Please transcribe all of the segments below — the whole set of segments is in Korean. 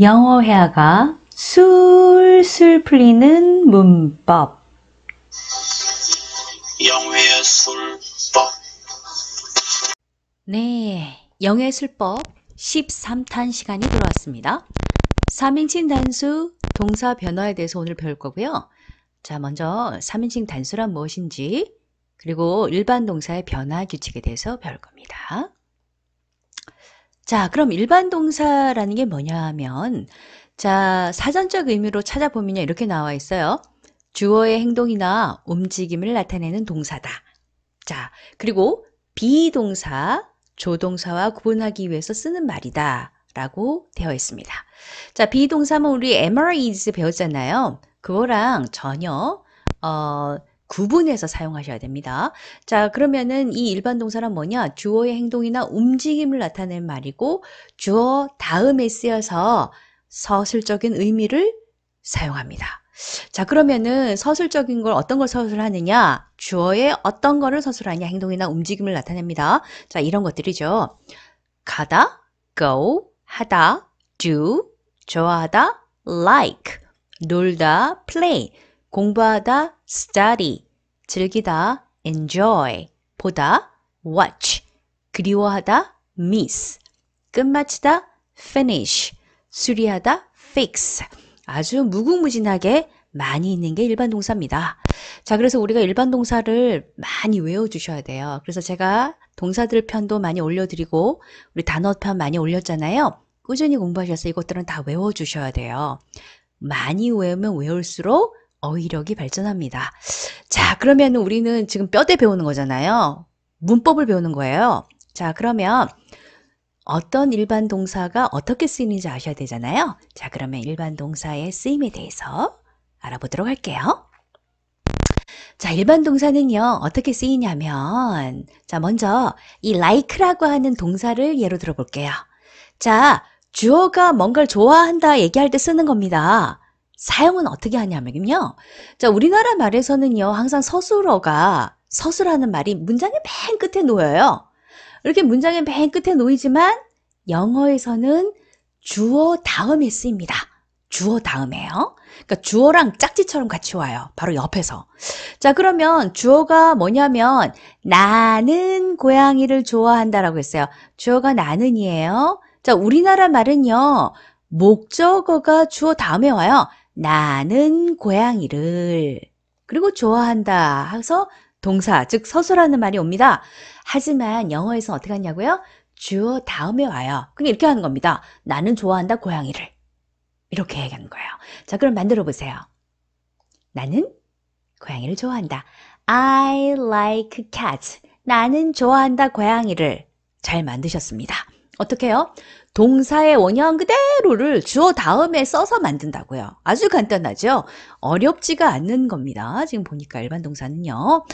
영어 회화가 술술 풀리는 문법 영어 술법 네, 영어 술법 13탄 시간이 들어왔습니다. 3인칭 단수, 동사 변화에 대해서 오늘 배울 거고요. 자, 먼저 3인칭 단수란 무엇인지 그리고 일반 동사의 변화 규칙에 대해서 배울 겁니다. 자, 그럼 일반 동사라는 게 뭐냐 하면 자, 사전적 의미로 찾아보면 이렇게 나와 있어요. 주어의 행동이나 움직임을 나타내는 동사다. 자, 그리고 비동사, 조동사와 구분하기 위해서 쓰는 말이다. 라고 되어 있습니다. 자, 비동사는 우리 MR is 배웠잖아요. 그거랑 전혀 어, 구분해서 사용하셔야 됩니다. 자, 그러면은 이 일반 동사란 뭐냐? 주어의 행동이나 움직임을 나타낸 말이고 주어 다음에 쓰여서 서술적인 의미를 사용합니다. 자, 그러면은 서술적인 걸 어떤 걸 서술하느냐? 주어의 어떤 거를 서술하냐? 행동이나 움직임을 나타냅니다. 자, 이런 것들이죠. 가다, go, 하다, do, 좋아하다, like, 놀다, play, 공부하다 study, 즐기다 enjoy, 보다 watch, 그리워하다 miss, 끝마치다 finish, 수리하다 fix. 아주 무궁무진하게 많이 있는 게 일반 동사입니다. 자, 그래서 우리가 일반 동사를 많이 외워주셔야 돼요. 그래서 제가 동사들 편도 많이 올려드리고, 우리 단어 편 많이 올렸잖아요. 꾸준히 공부하셔서 이것들은 다 외워주셔야 돼요. 많이 외우면 외울수록 어휘력이 발전합니다. 자, 그러면 우리는 지금 뼈대 배우는 거잖아요. 문법을 배우는 거예요. 자, 그러면 어떤 일반 동사가 어떻게 쓰이는지 아셔야 되잖아요. 자, 그러면 일반 동사의 쓰임에 대해서 알아보도록 할게요. 자, 일반 동사는요, 어떻게 쓰이냐면, 자, 먼저 이 like라고 하는 동사를 예로 들어볼게요. 자, 주어가 뭔가를 좋아한다 얘기할 때 쓰는 겁니다. 사용은 어떻게 하냐면요. 자, 우리나라 말에서는요, 항상 서술어가, 서술하는 말이 문장의 맨 끝에 놓여요. 이렇게 문장의 맨 끝에 놓이지만, 영어에서는 주어 다음에 쓰입니다. 주어 다음에요. 그러니까 주어랑 짝지처럼 같이 와요. 바로 옆에서. 자, 그러면 주어가 뭐냐면 나는 고양이를 좋아한다라고 했어요. 주어가 나는이에요. 자, 우리나라 말은요. 목적어가 주어 다음에 와요. 나는 고양이를 그리고 좋아한다 해서 동사 즉 서술하는 말이 옵니다. 하지만 영어에서는 어떻게 하냐고요? 주어 다음에 와요. 그게 이렇게 하는 겁니다. 나는 좋아한다 고양이를 이렇게 얘기하는 거예요. 자 그럼 만들어 보세요. 나는 고양이를 좋아한다. I like cats. 나는 좋아한다 고양이를 잘 만드셨습니다. 어떻게요? 동사의 원형 그대로를 주어 다음에 써서 만든다고요. 아주 간단하죠? 어렵지가 않는 겁니다. 지금 보니까 일반 동사는요.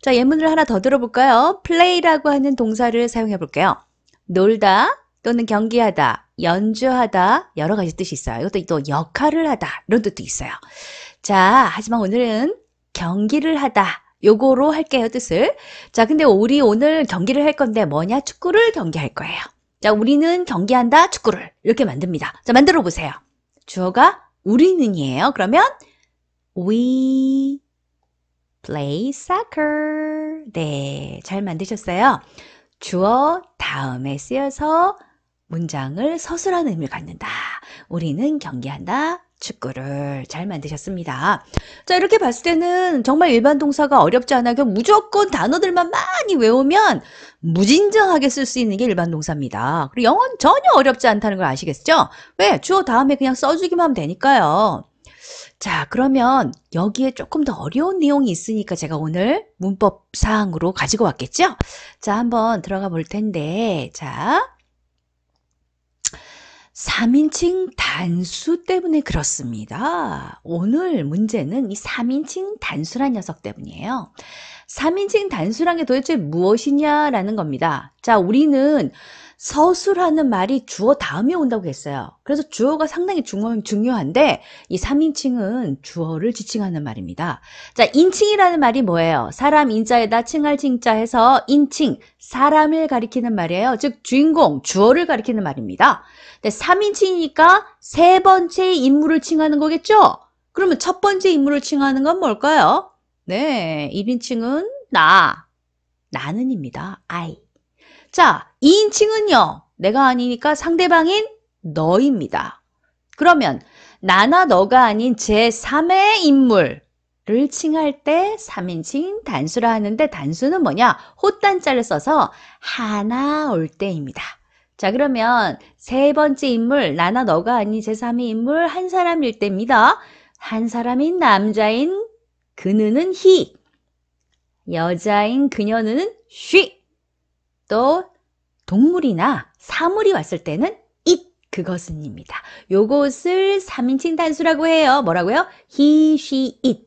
자, 예문을 하나 더 들어볼까요? play라고 하는 동사를 사용해 볼게요. 놀다 또는 경기하다, 연주하다 여러 가지 뜻이 있어요. 이것도 또 역할을 하다 이런 뜻도 있어요. 자, 하지만 오늘은 경기를 하다 요거로 할게요 뜻을 자 근데 우리 오늘 경기를 할 건데 뭐냐 축구를 경기할 거예요 자, 우리는 경기한다, 축구를. 이렇게 만듭니다. 자, 만들어 보세요. 주어가 우리는이에요. 그러면 we play soccer. 네, 잘 만드셨어요. 주어 다음에 쓰여서 문장을 서술하는 의미를 갖는다. 우리는 경기한다. 축구를 잘 만드셨습니다. 자 이렇게 봤을 때는 정말 일반 동사가 어렵지 않아요. 무조건 단어들만 많이 외우면 무진장하게 쓸 수 있는 게 일반 동사입니다. 그리고 영어는 전혀 어렵지 않다는 걸 아시겠죠? 왜? 주어 다음에 그냥 써주기만 하면 되니까요. 자 그러면 여기에 조금 더 어려운 내용이 있으니까 제가 오늘 문법 사항으로 가지고 왔겠죠? 자 한번 들어가 볼 텐데 자 3인칭 단수 때문에 그렇습니다. 오늘 문제는 이 3인칭 단수란 녀석 때문이에요. 3인칭 단수란 게 도대체 무엇이냐라는 겁니다. 자, 우리는 서술하는 말이 주어 다음에 온다고 했어요. 그래서 주어가 상당히 중요한데 이 3인칭은 주어를 지칭하는 말입니다. 자, 인칭이라는 말이 뭐예요? 사람 인자에다 칭할 칭자 해서 인칭, 사람을 가리키는 말이에요. 즉 주인공, 주어를 가리키는 말입니다. 근데 3인칭이니까 세 번째 인물을 칭하는 거겠죠? 그러면 첫 번째 인물을 칭하는 건 뭘까요? 네, 1인칭은 나, 나는입니다. I. 자, 2인칭은요. 내가 아니니까 상대방인 너입니다. 그러면 나나 너가 아닌 제3의 인물을 칭할 때 3인칭 단수라 하는데 단수는 뭐냐? 호단자를 써서 하나 올 때입니다. 자 그러면 세 번째 인물 나나 너가 아닌 제3의 인물 한 사람일 때입니다. 한 사람인 남자인 그는 히 여자인 그녀는 쉬또 동물이나 사물이 왔을 때는 it 그것은입니다. 요것을 3인칭 단수라고 해요. 뭐라고요? he, she, it.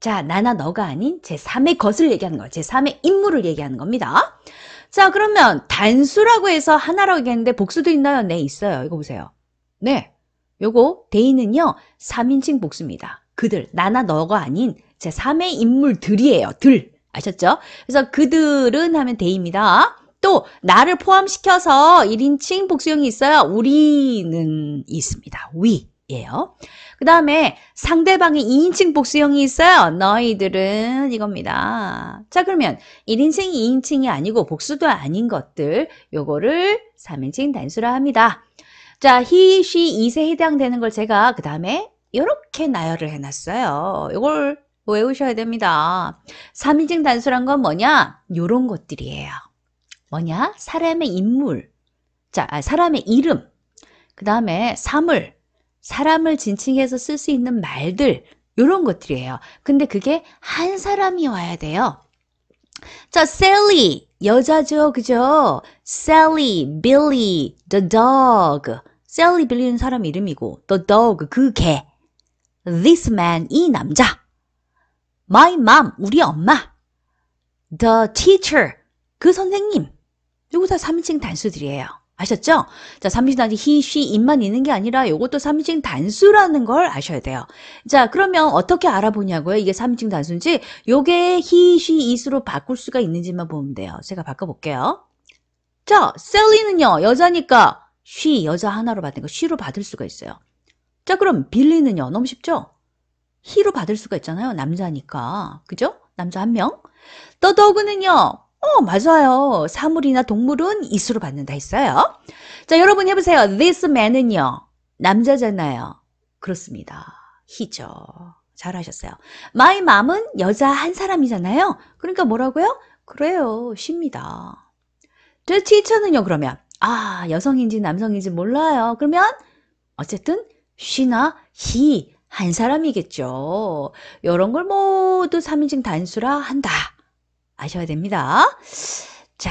자, 나나 너가 아닌 제3의 것을 얘기하는 거예요. 제3의 인물을 얘기하는 겁니다. 자, 그러면 단수라고 해서 하나라고 얘기했는데 복수도 있나요? 네, 있어요. 이거 보세요. 네. 요거 데이는요. 3인칭 복수입니다. 그들, 나나 너가 아닌 제3의 인물들이에요. 들. 아셨죠? 그래서 그들은 하면 데이입니다. 또 나를 포함시켜서 1인칭 복수형이 있어요. 우리는 있습니다. we. 예요. 그 다음에 상대방의 2인칭 복수형이 있어요. 너희들은 이겁니다. 자 그러면 1인칭이 2인칭이 아니고 복수도 아닌 것들 요거를 3인칭 단수라 합니다. 자 he, she, it에 해당되는 걸 제가 그 다음에 이렇게 나열을 해놨어요. 이걸 외우셔야 됩니다. 3인칭 단수란 건 뭐냐? 요런 것들이에요. 뭐냐? 사람의 인물. 자, 아, 사람의 이름. 그 다음에 사물. 사람을 진칭해서 쓸 수 있는 말들. 이런 것들이에요. 근데 그게 한 사람이 와야 돼요. 자, Sally. 여자죠. 그죠? Sally, Billy, the dog. Sally, Billy는 사람 이름이고, the dog, 그 개. This man, 이 남자. My mom, 우리 엄마. The teacher, 그 선생님. 누구 다 3인칭 단수들이에요. 아셨죠? 자, 3인칭 단수 he, she, it만 있는 게 아니라 이것도 3인칭 단수라는 걸 아셔야 돼요. 자, 그러면 어떻게 알아보냐고요? 이게 3인칭 단수인지 이게 he, she, it으로 바꿀 수가 있는지만 보면 돼요. 제가 바꿔볼게요. 자, 셀리는요. 여자니까 she, 여자 하나로 받은 거 she로 받을 수가 있어요. 자, 그럼 빌리는요. 너무 쉽죠? he로 받을 수가 있잖아요. 남자니까. 그죠? 남자 한 명. 더더그는요. 어, 맞아요. 사물이나 동물은 이수로 받는다 했어요. 자, 여러분 해보세요. This man은요. 남자잖아요. 그렇습니다. he죠. 잘하셨어요. My mom은 여자 한 사람이잖아요. 그러니까 뭐라고요? 그래요. 쉽니다. The teacher는요, 그러면. 아, 여성인지 남성인지 몰라요. 그러면 어쨌든 she나 he 한 사람이겠죠. 이런 걸 모두 3인칭 단수라 한다. 아셔야 됩니다. 자,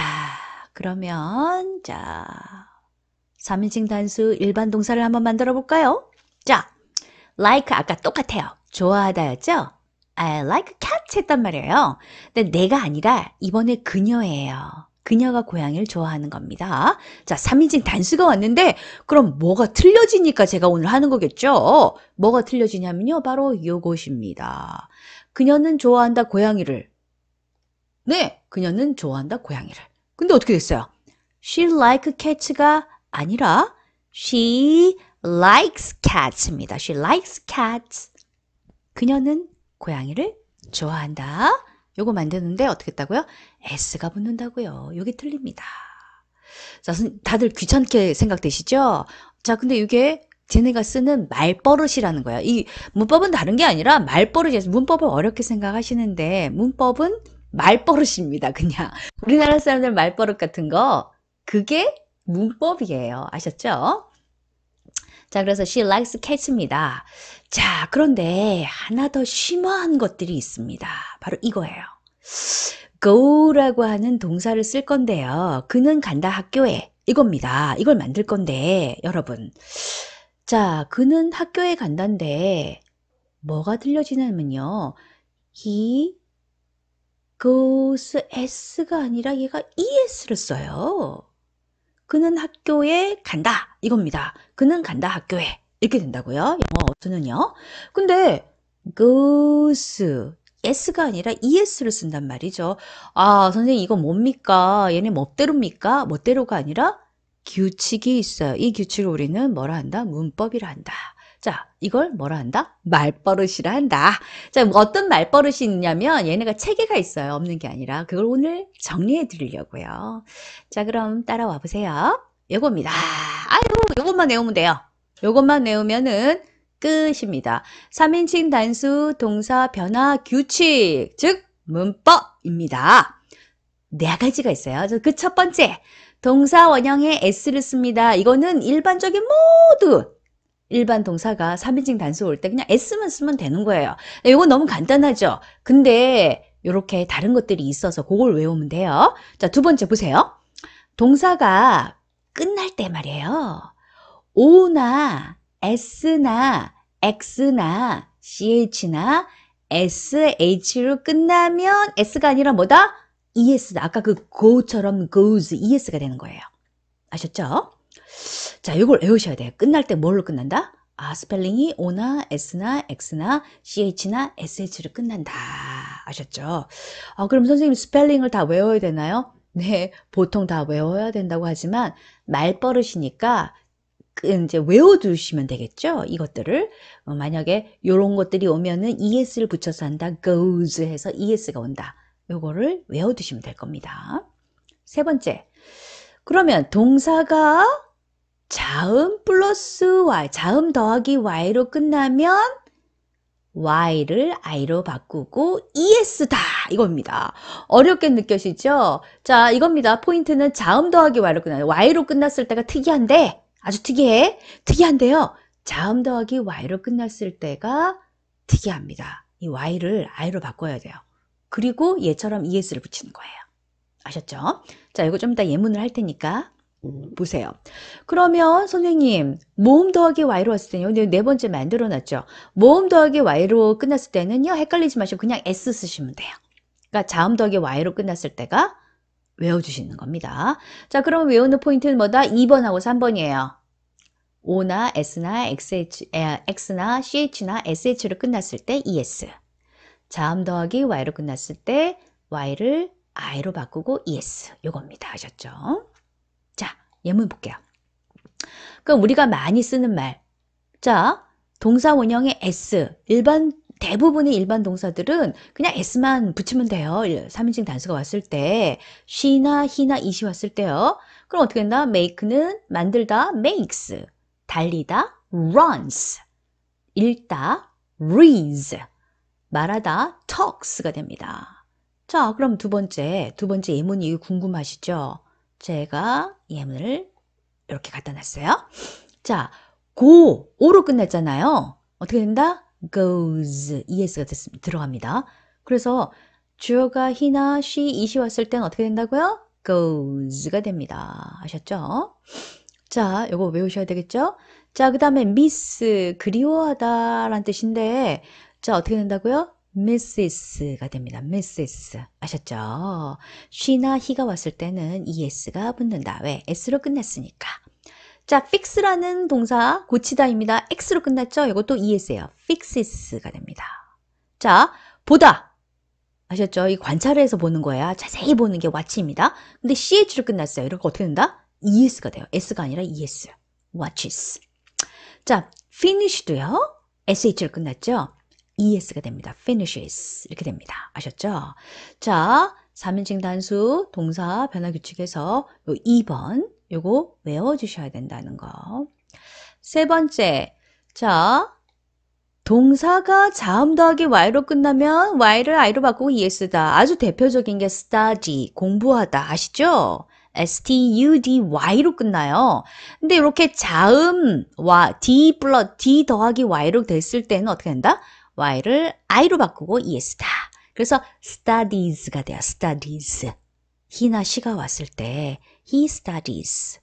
그러면 자 3인칭 단수 일반 동사를 한번 만들어 볼까요? 자, like 아까 똑같아요. 좋아하다였죠? I like cat 했단 말이에요. 근데 내가 아니라 이번에 그녀예요. 그녀가 고양이를 좋아하는 겁니다. 자, 3인칭 단수가 왔는데 그럼 뭐가 틀려지니까 제가 오늘 하는 거겠죠? 뭐가 틀려지냐면요. 바로 이것입니다 그녀는 좋아한다 고양이를 네, 그녀는 좋아한다 고양이를. 근데 어떻게 됐어요? She like s cats가 아니라 she likes cats입니다. She likes cats. 그녀는 고양이를 좋아한다. 요거 만드는데 어떻게 했다고요? s가 붙는다고요. 요게 틀립니다. 자, 다들 귀찮게 생각되시죠? 자, 근데 이게 쟤네가 쓰는 말버릇이라는 거야. 이 문법은 다른 게 아니라 말버릇이에요. 문법을 어렵게 생각하시는데 문법은 말버릇입니다. 그냥 우리나라 사람들 말버릇 같은 거 그게 문법이에요. 아셨죠? 자 그래서 she likes cats입니다. 자 그런데 하나 더 심화한 것들이 있습니다. 바로 이거예요. go라고 하는 동사를 쓸 건데요. 그는 간다 학교에 이겁니다. 이걸 만들 건데 여러분 자 그는 학교에 간단데 다 뭐가 들려지냐면요. he goes 그 s가 아니라 얘가 es를 써요. 그는 학교에 간다 이겁니다. 그는 간다 학교에 이렇게 된다고요. 영어 어투는요. 근데 goes 그 s가 아니라 es를 쓴단 말이죠. 아 선생님 이거 뭡니까? 얘네 멋대로입니까? 멋대로가 아니라 규칙이 있어요. 이 규칙을 우리는 뭐라 한다? 문법이라 한다. 자, 이걸 뭐라 한다? 말버릇이라 한다. 자, 뭐 어떤 말버릇이 있냐면 얘네가 체계가 있어요. 없는 게 아니라 그걸 오늘 정리해 드리려고요. 자, 그럼 따라와 보세요. 요겁니다. 아유, 요것만 외우면 돼요. 요것만 외우면은 끝입니다. 3인칭 단수 동사 변화 규칙, 즉 문법입니다. 네 가지가 있어요. 그첫 그 번째, 동사 원형에 s를 씁니다. 이거는 일반적인 모두 일반 동사가 3인칭 단수 올 때 그냥 s만 쓰면 되는 거예요. 이건 네, 너무 간단하죠? 근데 이렇게 다른 것들이 있어서 그걸 외우면 돼요. 자, 두 번째 보세요. 동사가 끝날 때 말이에요. o나 s나 x나 ch나 sh로 끝나면 s가 아니라 뭐다? e s 아까 그 go처럼 goes, es가 되는 거예요. 아셨죠? 자, 이걸 외우셔야 돼요. 끝날 때 뭘로 끝난다? 아, 스펠링이 O나 S나 X나 CH나 SH로 끝난다. 아셨죠? 아, 그럼 선생님 스펠링을 다 외워야 되나요? 네, 보통 다 외워야 된다고 하지만 말버릇이니까 그 이제 외워두시면 되겠죠? 이것들을. 어, 만약에 이런 것들이 오면은 es를 붙여서 한다. goes 해서 es가 온다. 요거를 외워두시면 될 겁니다. 세 번째. 그러면 동사가 자음 플러스 y, 자음 더하기 y로 끝나면 y를 i로 바꾸고 es다 이겁니다. 어렵게 느껴지죠? 자 이겁니다. 포인트는 자음 더하기 y로 끝나요. y로 끝났을 때가 특이한데 아주 특이해. 특이한데요. 자음 더하기 y로 끝났을 때가 특이합니다. 이 y를 i로 바꿔야 돼요. 그리고 얘처럼 es를 붙이는 거예요. 아셨죠? 자 이거 좀 이따 예문을 할 테니까 보세요. 그러면 선생님 모음 더하기 y로 왔을 때는요. 네, 네 번째 만들어 놨죠. 모음 더하기 y로 끝났을 때는요. 헷갈리지 마시고 그냥 s 쓰시면 돼요. 그러니까 자음 더하기 y로 끝났을 때가 외워주시는 겁니다. 자, 그럼 외우는 포인트는 뭐다? 2번하고 3번이에요. O나 S나 XH, X나 CH나 SH로 끝났을 때 ES. 자음 더하기 Y로 끝났을 때 Y를 I로 바꾸고 ES. 요겁니다. 아셨죠? 예문 볼게요. 그럼 우리가 많이 쓰는 말. 자, 동사 원형의 s. 일반 대부분의 일반 동사들은 그냥 s만 붙이면 돼요. 3인칭 단수가 왔을 때 she나 he나 it이 왔을 때요. 그럼 어떻게 된다? make는 만들다 makes, 달리다 runs, 읽다 reads, 말하다 talks가 됩니다. 자, 그럼 두 번째, 두 번째 예문이 궁금하시죠? 제가 예문을 이렇게 갖다 놨어요. 자, 고, 오로 끝났잖아요. 어떻게 된다? goes, es가 됐습니다. 들어갑니다. 그래서 주어가 히나, she, 이시 왔을 땐 어떻게 된다고요? goes가 됩니다. 아셨죠? 자, 이거 외우셔야 되겠죠? 자, 그 다음에 miss, 그리워하다 라는 뜻인데 자, 어떻게 된다고요? misses가 됩니다. misses. 아셨죠? 쉬나 h 가 왔을 때는 es가 붙는다. 왜? s로 끝났으니까. 자, fix라는 동사 고치다입니다. x로 끝났죠? 이것도 es예요. fixes가 됩니다. 자, 보다. 아셨죠? 이 관찰해서 보는 거야. 자세히 보는 게 watch입니다. 근데 ch로 끝났어요. 이렇게 어떻게 된다? es가 돼요. s가 아니라 es. watches. 자, finish도요. sh로 끝났죠? es가 됩니다. finishes 이렇게 됩니다. 아셨죠? 자, 3인칭 단수 동사 변화 규칙에서 요 2번 요거 외워주셔야 된다는 거. 세 번째, 자, 동사가 자음 더하기 y로 끝나면 y를 i로 바꾸고 es다. 아주 대표적인 게 study, 공부하다. 아시죠? study로 끝나요. 근데 이렇게 자음, 와, d 플러 d 더하기 y로 됐을 때는 어떻게 된다? y를 i로 바꾸고 es다. 그래서 studies가 돼요. studies. 히나 시가 왔을 때 he studies,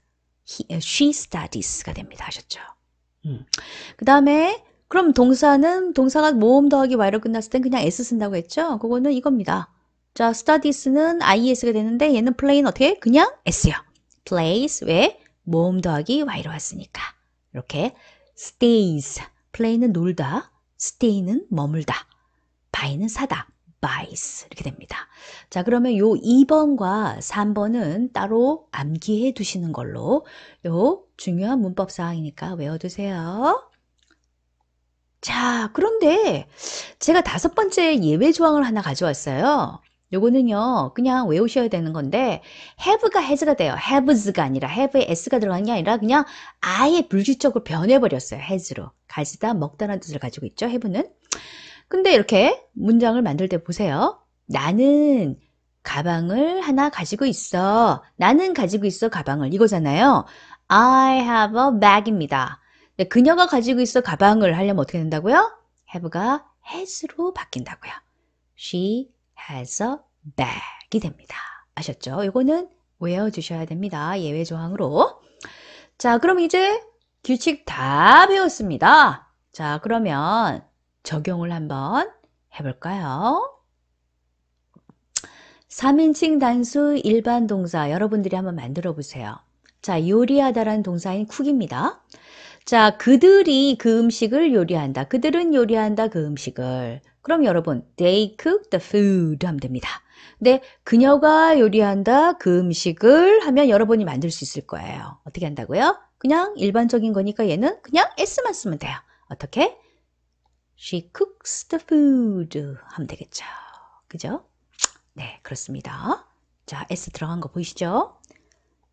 he, she studies가 됩니다. 아셨죠? 음. 그 다음에 그럼 동사는 동사가 모음 더하기 y로 끝났을 땐 그냥 s 쓴다고 했죠? 그거는 이겁니다. 자, studies는 is가 되는데 얘는 plain 어떻게? 그냥 s요. place 왜? 모음 더하기 y로 왔으니까. 이렇게 stays, play는 놀다. stay는 머물다, buy는 사다, buys 이렇게 됩니다. 자 그러면 요 2번과 3번은 따로 암기해 두시는 걸로 요 중요한 문법 사항이니까 외워두세요. 자 그런데 제가 다섯 번째 예외 조항을 하나 가져왔어요. 요거는요 그냥 외우셔야 되는 건데 have가 has가 돼요 haves가 아니라 have에 s가 들어간 게 아니라 그냥 아예 불규적으로 변해버렸어요 has로 가지다 먹다라는 뜻을 가지고 있죠 have는 근데 이렇게 문장을 만들 때 보세요 나는 가방을 하나 가지고 있어 나는 가지고 있어 가방을 이거잖아요 I have a bag입니다 그녀가 가지고 있어 가방을 하려면 어떻게 된다고요? have가 has로 바뀐다고요 she has a bag이 됩니다. 아셨죠? 이거는 외워주셔야 됩니다. 예외 조항으로. 자, 그럼 이제 규칙 다 배웠습니다. 자, 그러면 적용을 한번 해볼까요? 3인칭 단수 일반 동사 여러분들이 한번 만들어 보세요. 자, 요리하다라는 동사인 쿡입니다. 자, 그들이 그 음식을 요리한다. 그들은 요리한다 그 음식을. 그럼 여러분 they cook the food 하면 됩니다. 근데 네, 그녀가 요리한다 그 음식을 하면 여러분이 만들 수 있을 거예요. 어떻게 한다고요? 그냥 일반적인 거니까 얘는 그냥 s만 쓰면 돼요. 어떻게? She cooks the food 하면 되겠죠. 그죠? 네, 그렇습니다. 자, s 들어간 거 보이시죠?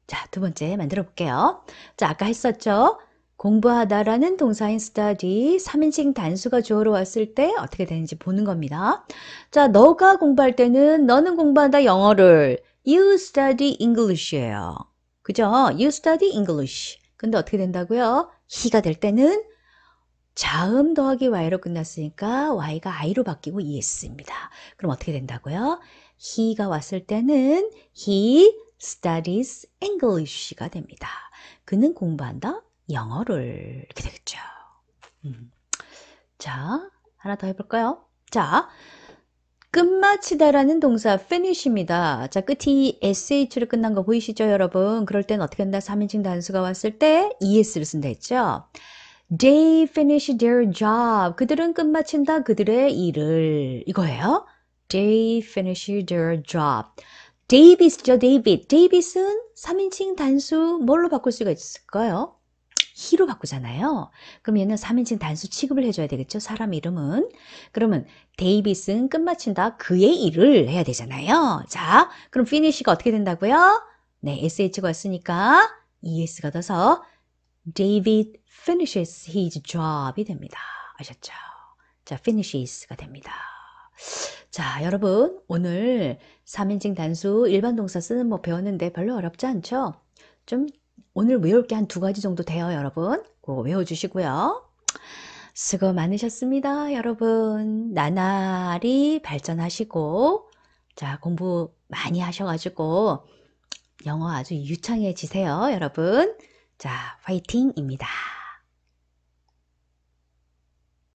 자, 두 번째 만들어 볼게요. 자, 아까 했었죠? 공부하다라는 동사인 study 3인칭 단수가 주어로 왔을 때 어떻게 되는지 보는 겁니다. 자, 너가 공부할 때는 너는 공부한다 영어를 you study English예요. 그죠? you study English. 근데 어떻게 된다고요? he가 될 때는 자음 더하기 y로 끝났으니까 y가 i로 바뀌고 es입니다. 그럼 어떻게 된다고요? he가 왔을 때는 he studies English가 됩니다. 그는 공부한다 영어를 이렇게 되겠죠. 음. 자, 하나 더 해볼까요? 자, 끝마치다라는 동사 finish입니다. 자, 끝이 sh로 끝난 거 보이시죠, 여러분? 그럴 땐 어떻게 한다? 3인칭 단수가 왔을 때 es를 쓴다 했죠? They finish their job. 그들은 끝마친다 그들의 일을. 이거예요. They finish their job. d a v i s 죠 d a v i 데 d a v i s 은 3인칭 단수 뭘로 바꿀 수가 있을까요? 히로 바꾸잖아요. 그럼 얘는 3인칭 단수 취급을 해줘야 되겠죠. 사람 이름은. 그러면 데이빗은 끝마친다. 그의 일을 해야 되잖아요. 자, 그럼 피니쉬가 어떻게 된다고요? 네, sh가 왔으니까 es가 떠서 David finishes his job이 됩니다. 아셨죠? 자, finishes가 됩니다. 자, 여러분 오늘 3인칭 단수 일반 동사 쓰는 법 배웠는데 별로 어렵지 않죠? 좀 오늘 외울 게 한 두 가지 정도 돼요, 여러분. 꼭 외워주시고요. 수고 많으셨습니다, 여러분. 나날이 발전하시고, 자, 공부 많이 하셔가지고, 영어 아주 유창해지세요, 여러분. 자, 화이팅입니다.